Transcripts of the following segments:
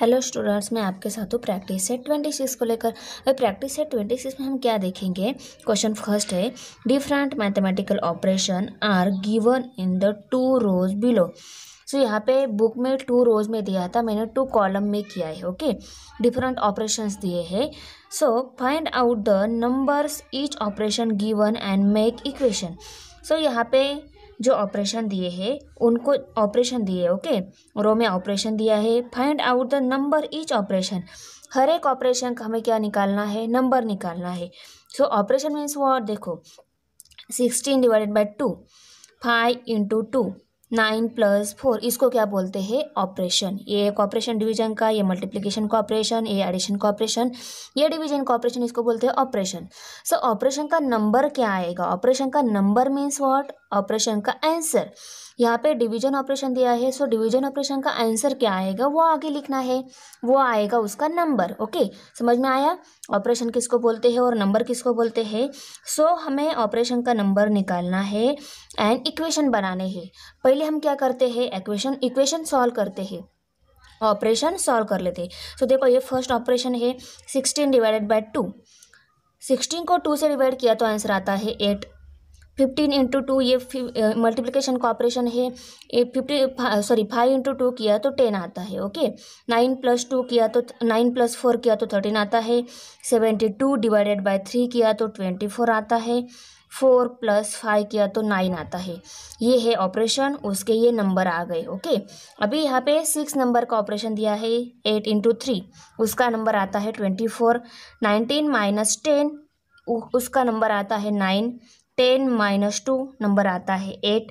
hello students मैं आपके साथ हूँ प्रैक्टिस सेट ट्वेंटी सिक्स को लेकर अभी प्रैक्टिस सेट ट्वेंटी सिक्स में हम क्या देखेंगे क्वेश्चन फर्स्ट है different mathematical operation are given in the two rows below so so, यहाँ पे बुक में टू रोज में दिया था मैंने टू कॉलम में किया है ओके डिफरेंट ऑपरेशंस दिए हैं so find out the numbers each operation given and make equation so यहाँ पे जो ऑपरेशन दिए है उनको ऑपरेशन दिए ओके रो में ऑपरेशन दिया है find out the number each operation हर एक ऑपरेशन का हमें क्या निकालना है नंबर निकालना है सो ऑपरेशन मीन्स वॉट देखो sixteen divided by two five into two nine plus four इसको क्या बोलते हैं ऑपरेशन ये एक ऑपरेशन डिवीजन का ये मल्टीप्लिकेशन का ऑपरेशन ये एडिशन का ऑपरेशन ये डिवीजन का ऑपरेशन इसको बोलते हैं ऑपरेशन सो ऑपरेशन का नंबर क्या आएगा ऑपरेशन का नंबर मीन्स वॉट ऑपरेशन का आंसर यहाँ पे डिवीजन ऑपरेशन दिया है सो डिवीजन ऑपरेशन का आंसर क्या आएगा वो आगे लिखना है वो आएगा उसका नंबर ओके समझ में आया ऑपरेशन किसको बोलते हैं और नंबर किसको बोलते हैं सो so, हमें ऑपरेशन का नंबर निकालना है एंड इक्वेशन बनाने हैं पहले हम क्या करते हैं इक्वेशन इक्वेशन सॉल्व करते हैं ऑपरेशन सॉल्व कर लेते हैं so, सो देखो ये फर्स्ट ऑपरेशन है sixteen divided by two sixteen को टू से डिवाइड किया तो आंसर आता है एट फिफ्टीन इंटू टू ये मल्टीप्लिकेशन का ऑपरेशन है ये fifty sorry five into two किया तो टेन आता है ओके नाइन प्लस टू किया तो नाइन प्लस फोर किया तो थर्टीन आता है seventy two divided by three किया तो ट्वेंटी फोर आता है फोर प्लस फाइव किया तो नाइन आता है ये है ऑपरेशन उसके ये नंबर आ गए ओके अभी यहाँ पे सिक्स नंबर का ऑपरेशन दिया है एट इंटू थ्री उसका नंबर आता है twenty four nineteen minus ten उसका नंबर आता है nine ten minus two number आता है एट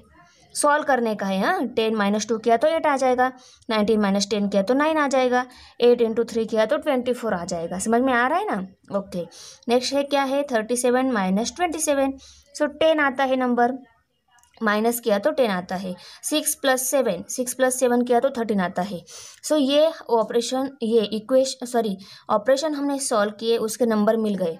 सॉल्व करने का है हाँ टेन माइनस टू किया तो एट आ जाएगा नाइनटीन माइनस टेन किया तो नाइन आ जाएगा एट इंटू थ्री किया तो ट्वेंटी फोर आ जाएगा समझ में आ रहा है ना ओके नेक्स्ट है क्या है thirty seven minus twenty seven so ten आता है नंबर माइनस किया तो टेन आता है six plus seven six plus seven किया तो थर्टीन आता है सो so, ये ऑपरेशन ये इक्वेशन सॉरी ऑपरेशन हमने सॉल्व किए उसके नंबर मिल गए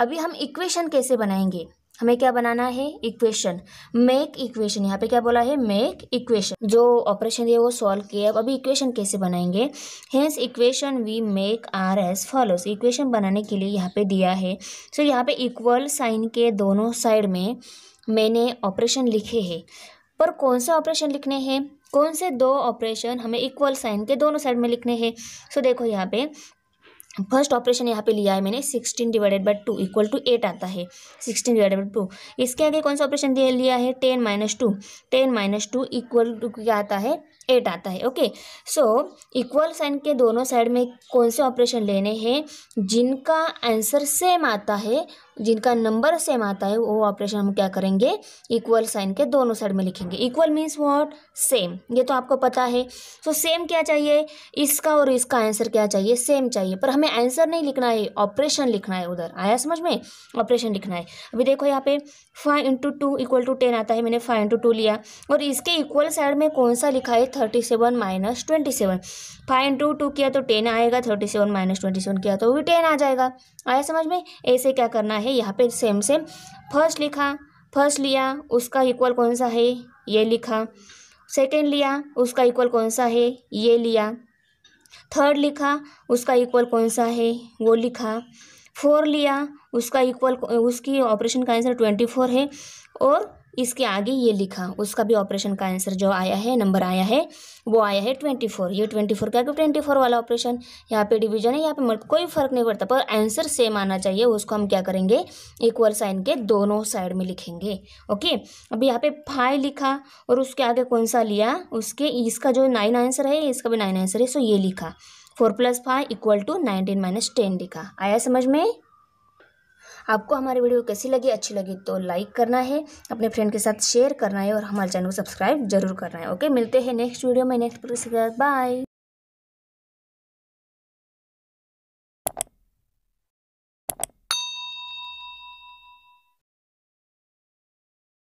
अभी हम इक्वेशन कैसे बनाएंगे हमें क्या बनाना है इक्वेशन मेक इक्वेशन यहाँ पे क्या बोला है मेक इक्वेशन जो ऑपरेशन दिया वो सॉल्व किया अब अभी इक्वेशन कैसे बनाएंगे hence equation we make are as follows equation बनाने के लिए यहाँ पे दिया है सो so, यहाँ पे इक्वल साइन के दोनों साइड में मैंने ऑपरेशन लिखे हैं पर कौन सा ऑपरेशन लिखने हैं कौन से दो ऑपरेशन हमें इक्वल साइन के दोनों साइड में लिखने हैं सो so, देखो यहाँ पे फर्स्ट ऑपरेशन यहाँ पे लिया है मैंने sixteen divided by two equal to eight आता है सिक्सटीन डिवाइडेड बाई टू इसके आगे कौन सा ऑपरेशन लिया है ten minus two ten minus two equal to क्या आता है एट आता है ओके सो इक्वल साइन के दोनों साइड में कौन से ऑपरेशन लेने हैं जिनका आंसर सेम आता है जिनका नंबर सेम आता है वो ऑपरेशन हम क्या करेंगे इक्वल साइन के दोनों साइड में लिखेंगे इक्वल मीन्स व्हाट सेम ये तो आपको पता है सो so, सेम क्या चाहिए इसका और इसका आंसर क्या चाहिए सेम चाहिए पर हमें आंसर नहीं लिखना है ऑपरेशन लिखना है उधर आया समझ में ऑपरेशन लिखना है अभी देखो यहाँ पे five into two equal to ten आता है मैंने फाइव इंटू टू लिया और इसके इक्वल साइड में कौन सा लिखा है thirty seven minus twenty seven five into two किया तो टेन आएगा thirty seven minus twenty seven किया तो भी टेन आ जाएगा आया समझ में ऐसे क्या करना है यहाँ पे सेम सेम फर्स्ट लिखा फर्स्ट लिया उसका इक्वल कौन सा है ये लिखा सेकेंड लिया उसका इक्वल कौन सा है ये लिया थर्ड लिखा उसका इक्वल कौन सा है वो लिखा फोर लिया उसका इक्वल उसकी ऑपरेशन का आंसर ट्वेंटी फोर है और इसके आगे ये लिखा उसका भी ऑपरेशन का आंसर जो आया है नंबर आया है वो आया है ट्वेंटी फोर ये ट्वेंटी फोर क्यों ट्वेंटी फोर वाला ऑपरेशन यहाँ पे डिवीजन है यहाँ पे मल्ट कोई फर्क नहीं पड़ता पर आंसर सेम आना चाहिए उसको हम क्या करेंगे इक्वल साइन के दोनों साइड में लिखेंगे ओके अब यहाँ पे फाइव लिखा और उसके आगे कौन सा लिया उसके इसका जो नाइन आंसर है इसका भी नाइन आंसर है सो ये लिखा four plus five equal to nineteen minus ten लिखा आया समझ में आपको हमारी वीडियो कैसी लगी अच्छी लगी तो लाइक करना है अपने फ्रेंड के साथ शेयर करना है और हमारे चैनल को सब्सक्राइब जरूर करना है ओके मिलते हैं नेक्स्ट वीडियो में नेक्स्ट बाय